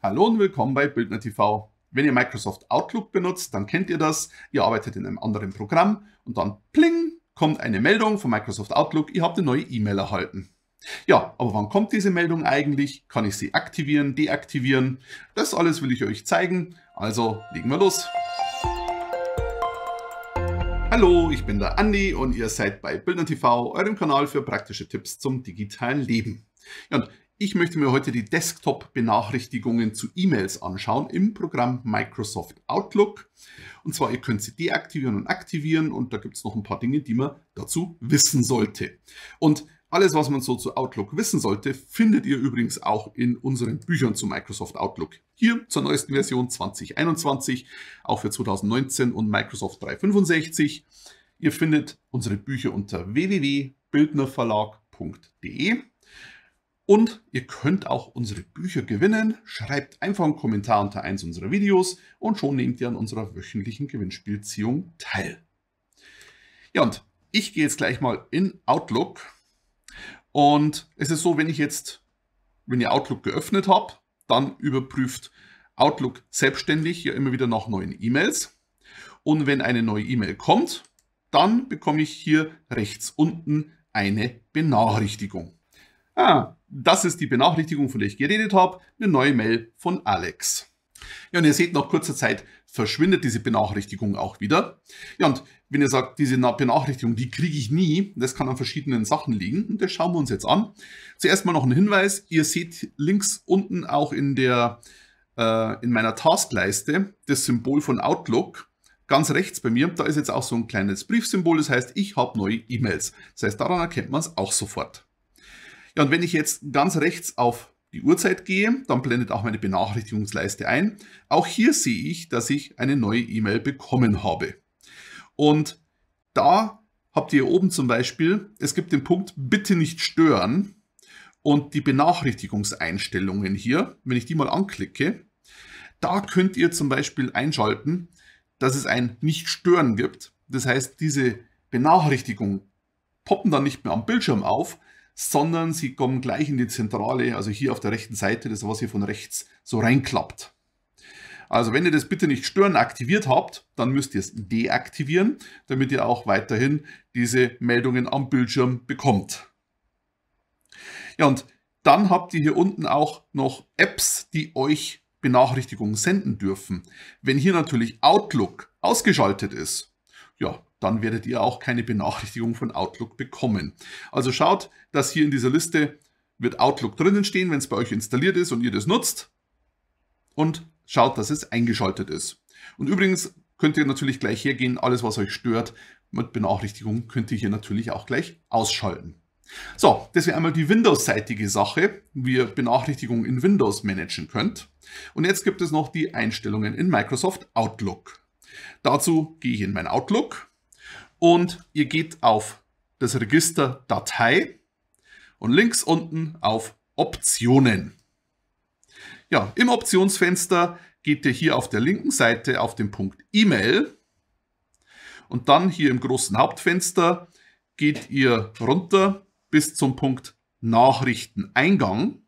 Hallo und willkommen bei Bildner TV. Wenn ihr Microsoft Outlook benutzt, dann kennt ihr das. Ihr arbeitet in einem anderen Programm und dann pling kommt eine Meldung von Microsoft Outlook, ihr habt eine neue E-Mail erhalten. Ja, aber wann kommt diese Meldung eigentlich? Kann ich sie aktivieren, deaktivieren? Das alles will ich euch zeigen. Also legen wir los. Hallo, ich bin der Andi und ihr seid bei Bildner TV, eurem Kanal für praktische Tipps zum digitalen Leben. Ja, und ich möchte mir heute die Desktop-Benachrichtigungen zu E-Mails anschauen im Programm Microsoft Outlook. Und zwar, ihr könnt sie deaktivieren und aktivieren und da gibt es noch ein paar Dinge, die man dazu wissen sollte. Und alles, was man so zu Outlook wissen sollte, findet ihr übrigens auch in unseren Büchern zu Microsoft Outlook. Hier zur neuesten Version 2021, auch für 2019 und Microsoft 365. Ihr findet unsere Bücher unter www.bildnerverlag.de. Und ihr könnt auch unsere Bücher gewinnen. Schreibt einfach einen Kommentar unter eins unserer Videos und schon nehmt ihr an unserer wöchentlichen Gewinnspielziehung teil. Ja, und ich gehe jetzt gleich mal in Outlook. Und es ist so, wenn ich jetzt, wenn ihr Outlook geöffnet habt, dann überprüft Outlook selbstständig ja immer wieder nach neuen E-Mails. Und wenn eine neue E-Mail kommt, dann bekomme ich hier rechts unten eine Benachrichtigung. Ah, das ist die Benachrichtigung, von der ich geredet habe. Eine neue Mail von Alex. Ja, und ihr seht, nach kurzer Zeit verschwindet diese Benachrichtigung auch wieder. Ja, und wenn ihr sagt, diese Benachrichtigung, die kriege ich nie, das kann an verschiedenen Sachen liegen. Und das schauen wir uns jetzt an. Zuerst mal noch ein Hinweis. Ihr seht links unten auch in, der, äh, in meiner Taskleiste das Symbol von Outlook. Ganz rechts bei mir, da ist jetzt auch so ein kleines Briefsymbol. Das heißt, ich habe neue E-Mails. Das heißt, daran erkennt man es auch sofort. Ja, und wenn ich jetzt ganz rechts auf die Uhrzeit gehe, dann blendet auch meine Benachrichtigungsleiste ein. Auch hier sehe ich, dass ich eine neue E-Mail bekommen habe. Und da habt ihr oben zum Beispiel, es gibt den Punkt Bitte nicht stören und die Benachrichtigungseinstellungen hier, wenn ich die mal anklicke, da könnt ihr zum Beispiel einschalten, dass es ein Nicht-Stören gibt. Das heißt, diese Benachrichtigungen poppen dann nicht mehr am Bildschirm auf, sondern sie kommen gleich in die Zentrale, also hier auf der rechten Seite, das was hier von rechts so reinklappt. Also wenn ihr das bitte nicht stören aktiviert habt, dann müsst ihr es deaktivieren, damit ihr auch weiterhin diese Meldungen am Bildschirm bekommt. Ja, und dann habt ihr hier unten auch noch Apps, die euch Benachrichtigungen senden dürfen. Wenn hier natürlich Outlook ausgeschaltet ist, ja, dann werdet ihr auch keine Benachrichtigung von Outlook bekommen. Also schaut, dass hier in dieser Liste wird Outlook drinnen stehen, wenn es bei euch installiert ist und ihr das nutzt. Und schaut, dass es eingeschaltet ist. Und übrigens könnt ihr natürlich gleich hergehen, alles was euch stört mit Benachrichtigungen könnt ihr hier natürlich auch gleich ausschalten. So, das wäre einmal die Windows-seitige Sache, wie ihr Benachrichtigungen in Windows managen könnt. Und jetzt gibt es noch die Einstellungen in Microsoft Outlook. Dazu gehe ich in mein Outlook und ihr geht auf das Register Datei und links unten auf Optionen. Ja, im Optionsfenster geht ihr hier auf der linken Seite auf den Punkt E-Mail und dann hier im großen Hauptfenster geht ihr runter bis zum Punkt Nachrichteneingang.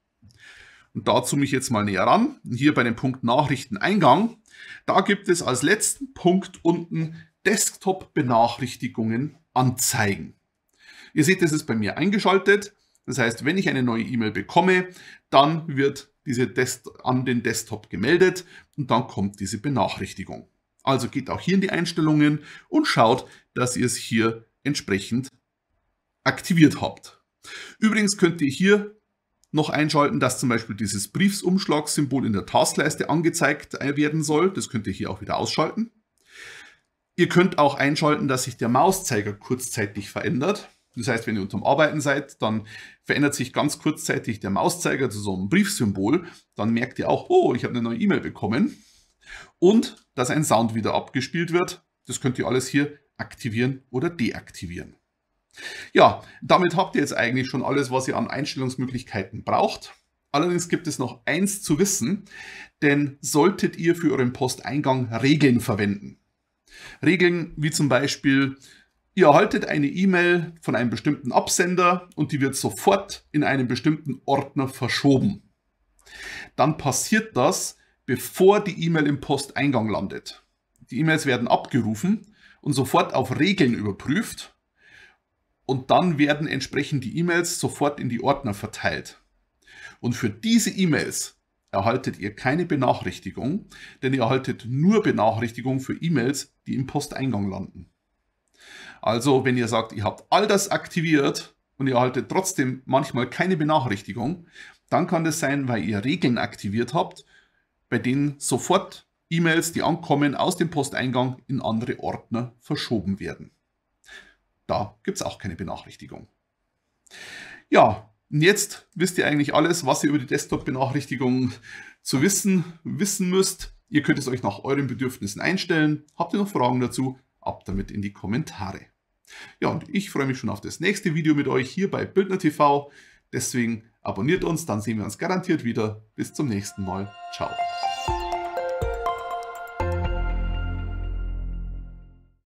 Und dazu mich jetzt mal näher ran. Hier bei dem Punkt Nachrichteneingang, da gibt es als letzten Punkt unten Desktop-Benachrichtigungen anzeigen. Ihr seht, das ist bei mir eingeschaltet. Das heißt, wenn ich eine neue E-Mail bekomme, dann wird diese Des an den Desktop gemeldet und dann kommt diese Benachrichtigung. Also geht auch hier in die Einstellungen und schaut, dass ihr es hier entsprechend aktiviert habt. Übrigens könnt ihr hier noch einschalten, dass zum Beispiel dieses Briefsumschlagssymbol in der Taskleiste angezeigt äh, werden soll. Das könnt ihr hier auch wieder ausschalten. Ihr könnt auch einschalten, dass sich der Mauszeiger kurzzeitig verändert. Das heißt, wenn ihr unterm Arbeiten seid, dann verändert sich ganz kurzzeitig der Mauszeiger zu so einem Briefsymbol. Dann merkt ihr auch, oh, ich habe eine neue E-Mail bekommen. Und dass ein Sound wieder abgespielt wird. Das könnt ihr alles hier aktivieren oder deaktivieren. Ja, damit habt ihr jetzt eigentlich schon alles, was ihr an Einstellungsmöglichkeiten braucht. Allerdings gibt es noch eins zu wissen, denn solltet ihr für euren Posteingang Regeln verwenden. Regeln wie zum Beispiel, ihr erhaltet eine E-Mail von einem bestimmten Absender und die wird sofort in einen bestimmten Ordner verschoben. Dann passiert das, bevor die E-Mail im Posteingang landet. Die E-Mails werden abgerufen und sofort auf Regeln überprüft und dann werden entsprechend die E-Mails sofort in die Ordner verteilt. Und für diese E-Mails erhaltet ihr keine Benachrichtigung, denn ihr erhaltet nur Benachrichtigung für E-Mails, die im Posteingang landen. Also, wenn ihr sagt, ihr habt all das aktiviert und ihr erhaltet trotzdem manchmal keine Benachrichtigung, dann kann das sein, weil ihr Regeln aktiviert habt, bei denen sofort E-Mails, die ankommen, aus dem Posteingang in andere Ordner verschoben werden. Da gibt es auch keine Benachrichtigung. Ja, und jetzt wisst ihr eigentlich alles, was ihr über die Desktop-Benachrichtigungen zu wissen, wissen müsst. Ihr könnt es euch nach euren Bedürfnissen einstellen. Habt ihr noch Fragen dazu? Ab damit in die Kommentare. Ja, und ich freue mich schon auf das nächste Video mit euch hier bei Bildner TV. Deswegen abonniert uns, dann sehen wir uns garantiert wieder. Bis zum nächsten Mal. Ciao.